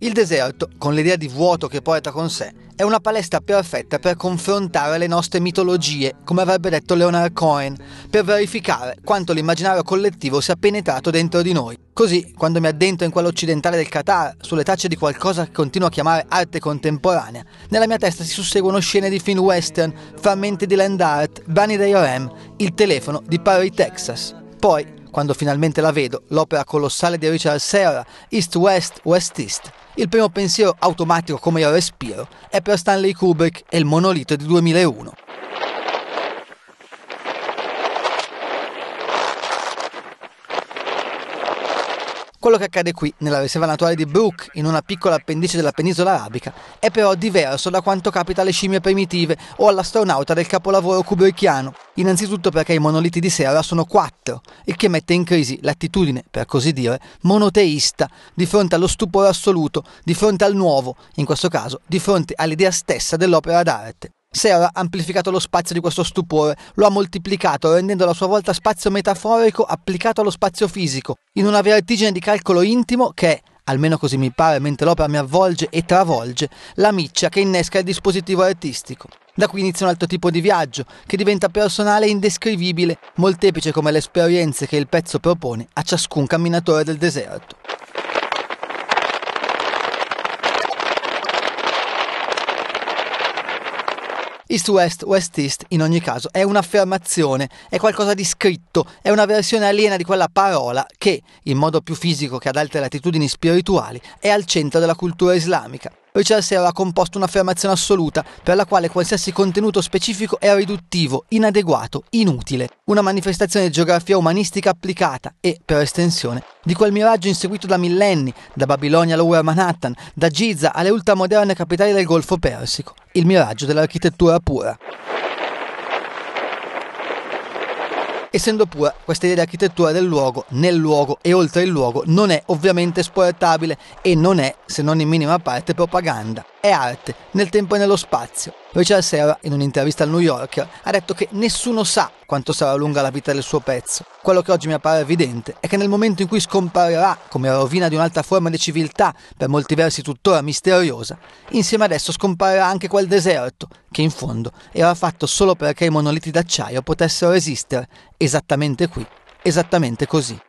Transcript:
Il deserto, con l'idea di vuoto che porta con sé, è una palestra perfetta per confrontare le nostre mitologie, come avrebbe detto Leonard Cohen, per verificare quanto l'immaginario collettivo sia penetrato dentro di noi. Così, quando mi addentro in quello occidentale del Qatar, sulle tracce di qualcosa che continuo a chiamare arte contemporanea, nella mia testa si susseguono scene di film western, frammenti di land art, brani dei Ram, il telefono di Paris, Texas. Poi, quando finalmente la vedo, l'opera colossale di Richard Serra, East West, West East, il primo pensiero automatico come io respiro è per Stanley Kubrick e il monolito di 2001. Quello che accade qui, nella riserva naturale di Brook, in una piccola appendice della penisola arabica, è però diverso da quanto capita alle scimmie primitive o all'astronauta del capolavoro kubrickiano, innanzitutto perché i monoliti di Serra sono quattro, il che mette in crisi l'attitudine, per così dire, monoteista di fronte allo stupore assoluto, di fronte al nuovo, in questo caso di fronte all'idea stessa dell'opera d'arte. Se ha amplificato lo spazio di questo stupore, lo ha moltiplicato, rendendolo a sua volta spazio metaforico applicato allo spazio fisico, in una vertigine di calcolo intimo che, almeno così mi pare mentre l'opera mi avvolge e travolge, la miccia che innesca il dispositivo artistico. Da qui inizia un altro tipo di viaggio, che diventa personale e indescrivibile, molteplice come le esperienze che il pezzo propone a ciascun camminatore del deserto. East-West, West-East, in ogni caso, è un'affermazione, è qualcosa di scritto, è una versione aliena di quella parola che, in modo più fisico che ad altre latitudini spirituali, è al centro della cultura islamica. Richards ha composto un'affermazione assoluta per la quale qualsiasi contenuto specifico era riduttivo, inadeguato, inutile. Una manifestazione di geografia umanistica applicata e, per estensione, di quel miraggio inseguito da millenni, da Babilonia all'Ower Manhattan, da Giza alle ultramoderne capitali del Golfo Persico, il miraggio dell'architettura pura. Essendo pure questa idea di architettura del luogo, nel luogo e oltre il luogo non è ovviamente esportabile e non è, se non in minima parte, propaganda è arte, nel tempo e nello spazio. Richard Serra, in un'intervista al New Yorker, ha detto che nessuno sa quanto sarà lunga la vita del suo pezzo. Quello che oggi mi appare evidente è che nel momento in cui scomparirà come rovina di un'altra forma di civiltà, per molti versi tuttora misteriosa, insieme ad esso scomparirà anche quel deserto, che in fondo era fatto solo perché i monoliti d'acciaio potessero esistere, esattamente qui, esattamente così.